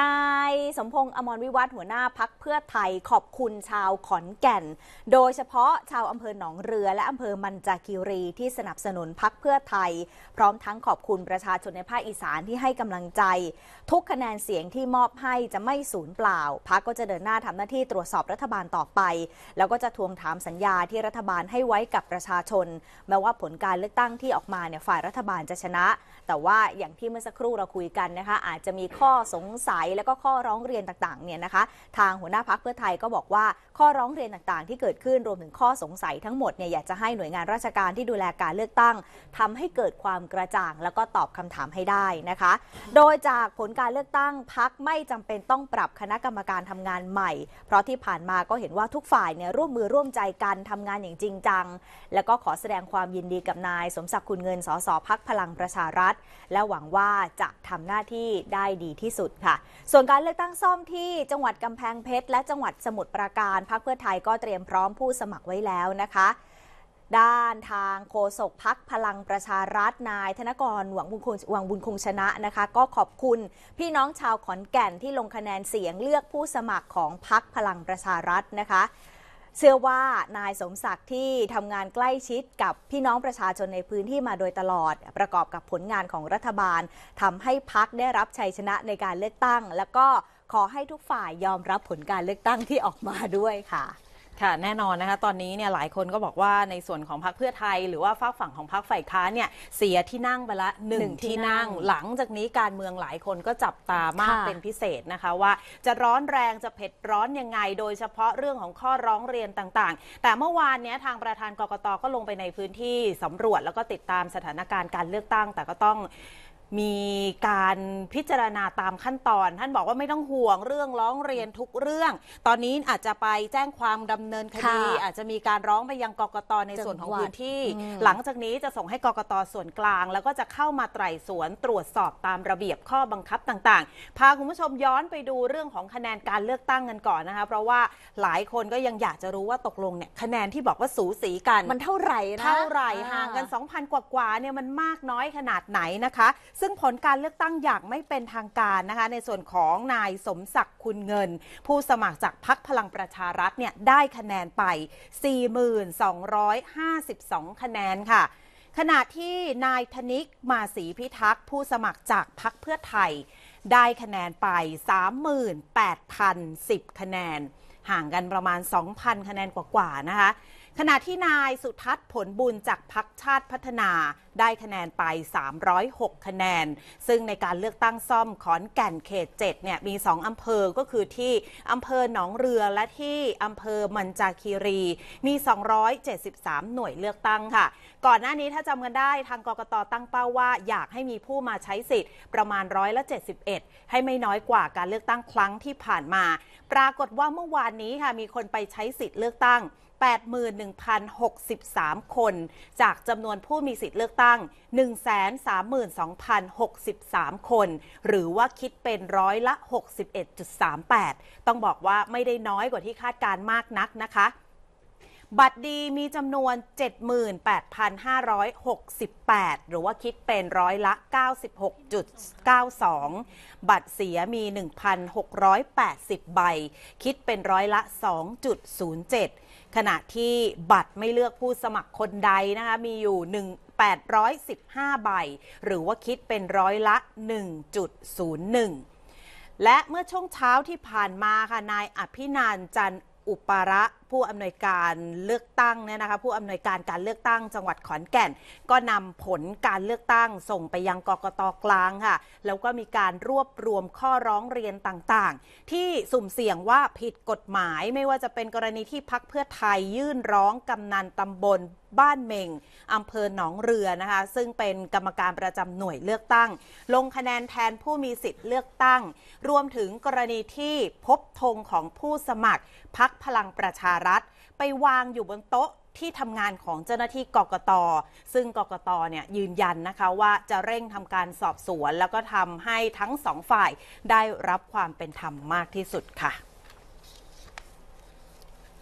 นายสมพงษ์อมรวิวัฒน์หัวหน้าพักเพื่อไทยขอบคุณชาวขอนแก่น โดยเฉพาะชาวอำเภอหนองเรือและอำเภอมันจาคิรี ที่สนับสนุนพักเพื่อไทย พร้อมทั้งขอบคุณประชาชนในภาคอีสานที่ให้กำลังใจ ทุกคะแนนเสียงที่มอบให้ จะไม่สูญเปล่าพักก็จะเดินหน้าทำหน้าที่ตรวจสอบรัฐบาลต่อไป แล้วก็จะทวงถามสัญญาที่รัฐบาลให้ไว้กับประชาชน แม้ว่าผลการเลือกตั้งที่ออกมาเนี่ยฝ่ายรัฐบาลจะชนะ แต่ว่าอย่างที่เมื่อสักครู่เราคุยกันนะคะอาจจะมีข้อสงสัยยแล้วก็ข้อร้องเรียนต่างๆเนี่ยนะคะ ทางหัวหน้าพักเพื่อไทยก็บอกว่าข้อร้องเรียนต่างๆ ที่เกิดขึ้นรวมถึงข้อสงสัยทั้งหมดเนี่ยอยากจะให้หน่วยงานราชการที่ดูแลการเลือกตั้ง ทำให้เกิดความกระจ่างแล้วก็ตอบคำถามให้ได้นะคะ โดยจากผลการเลือกตั้งพักไม่จำเป็นต้องปรับคณะกรรมการทำงานใหม่ เพราะที่ผ่านมาก็เห็นว่าทุกฝ่ายเนี่ยร่วมมือร่วมใจกันทำงานอย่างจริงจังแล้วก็ขอแสดงความยินดีกับนายสมศักดิ์คุณเงินสสพักพลังประชารัฐ และหวังว่าจะทำหน้าที่ได้ดีที่สุดค่ะส่วนการเลือกตั้งซ่อมที่จังหวัดกำแพงเพชรและจังหวัดสมุทรปราการพรรคเพื่อไทยก็เตรียมพร้อมผู้สมัครไว้แล้วนะคะ ด้านทางโฆษกพักพลังประชารัฐนายธนกรหวังบุญคงหวังบุญคงชนะนะคะ ก็ขอบคุณพี่น้องชาวขอนแก่นที่ลงคะแนนเสียงเลือกผู้สมัครของพักพลังประชารัฐนะคะเชื่อว่านายสมศักดิ์ที่ทำงานใกล้ชิดกับพี่น้องประชาชนในพื้นที่มาโดยตลอด ประกอบกับผลงานของรัฐบาลทำให้พักได้รับชัยชนะในการเลือกตั้ง แล้วก็ขอให้ทุกฝ่ายยอมรับผลการเลือกตั้งที่ออกมาด้วยค่ะค่ะแน่นอนนะคะ ตอนนี้เนี่ยหลายคนก็บอกว่าในส่วนของพรรคเพื่อไทยหรือว่าฝากฝั่งของพรรคฝ่ายค้านเนี่ย เสียที่นั่งไปละหนึ่งที่นั่งหลังจากนี้การเมืองหลายคนก็จับตามากเป็นพิเศษนะคะว่าจะร้อนแรงจะเผ็ดร้อนยังไง โดยเฉพาะเรื่องของข้อร้องเรียนต่างๆ แต่เมื่อวานเนี้ยทางประธานกกตก็ลงไปในพื้นที่สำรวจแล้วก็ติดตามสถานการณ์การเลือกตั้งแต่ก็ต้องมีการพิจารณาตามขั้นตอน ท่านบอกว่าไม่ต้องห่วงเรื่องร้องเรียนทุกเรื่อง ตอนนี้อาจจะไปแจ้งความดำเนินคดี อาจจะมีการร้องไปยังกกตในส่วนของพื้นที่ หลังจากนี้จะส่งให้กกตส่วนกลาง แล้วก็จะเข้ามาไตร่สวนตรวจสอบตามระเบียบข้อบังคับต่างๆ พาคุณผู้ชมย้อนไปดูเรื่องของคะแนนการเลือกตั้งกันก่อนนะคะ เพราะว่าหลายคนก็ยังอยากจะรู้ว่าตกลงเนี่ยคะแนนที่บอกว่าสูสีกัน มันเท่าไหร่นะเท่าไหร่ห่างกัน2,000กว่ากว่าเนี่ยมันมากน้อยขนาดไหนนะคะซึ่งผลการเลือกตั้งอย่างไม่เป็นทางการนะคะ ในส่วนของนายสมศักดิ์คุณเงิน ผู้สมัครจากพักพลังประชารัฐเนี่ยได้คะแนนไป 4,252 คะแนนค่ะ ขณะที่นายธนิกมาศีพิทักษ์ผู้สมัครจากพักเพื่อไทยได้คะแนนไป 38,010 คะแนน ห่างกันประมาณ 2,000 คะแนนกว่าๆนะคะขณะที่นายสุทัศน์ผลบุญจากพักชาติพัฒนาได้คะแนนไป 306 คะแนน ซึ่งในการเลือกตั้งซ่อมขอนแก่นเขต7เนี่ย มี 2อำเภอ ก็คือที่อำเภอหนองเรือและที่อำเภอมันจาคีรี มี 273 หน่วยเลือกตั้งค่ะ ก่อนหน้านี้ถ้าจำกันได้ทางกกตตั้งเป้าว่าอยากให้มีผู้มาใช้สิทธิ์ประมาณร้อยละ71 ให้ไม่น้อยกว่าการเลือกตั้งครั้งที่ผ่านมา ปรากฏว่าเมื่อวานนี้ค่ะ มีคนไปใช้สิทธิ์เลือกตั้ง81,063 คน จากจำนวนผู้มีสิทธิ์เลือกตั้ง 132,063 คน หรือว่าคิดเป็นร้อยละ 61.38 ต้องบอกว่าไม่ได้น้อยกว่าที่คาดการมากนักนะคะบัตรดีมีจำนวน 78,568 หรือว่าคิดเป็นร้อยละ 96.92 บัตรเสียมี 1,680ใบ คิดเป็นร้อยละ 2.07 ขณะที่บัตรไม่เลือกผู้สมัครคนใดนะคะ มีอยู่ 1 815ใบ หรือว่าคิดเป็นร้อยละ 1.01 และเมื่อช่วงเช้าที่ผ่านมาค่ะนายอภินันจันอุประผู้อำนวยการเลือกตั้งเนี่ยนะคะผู้อำนวยการการเลือกตั้ง จังหวัดขอนแก่น ก็นำผลการเลือกตั้ง ส่งไปยังกกตกลางค่ะแล้วก็มีการรวบรวมข้อร้องเรียนต่างๆ ที่สุ่มเสี่ยงว่าผิดกฎหมายไม่ว่าจะเป็นกรณีที่พักเพื่อไทยยื่นร้องกำนันตำบลบ้านเมงอำเภอหนองเรือนะคะ ซึ่งเป็นกรรมการประจำหน่วยเลือกตั้ง ลงคะแนนแทนผู้มีสิทธิ์เลือกตั้ง รวมถึงกรณีที่พบธงของผู้สมัคร พักพลังประชารัฐ ไปวางอยู่บนโต๊ะที่ทำงานของเจ้าหน้าที่กกต ซึ่งกกตเนี่ย ยืนยันนะคะว่าจะเร่งทำการสอบสวนแล้วก็ทำให้ทั้งสองฝ่ายได้รับความเป็นธรรมมากที่สุดค่ะ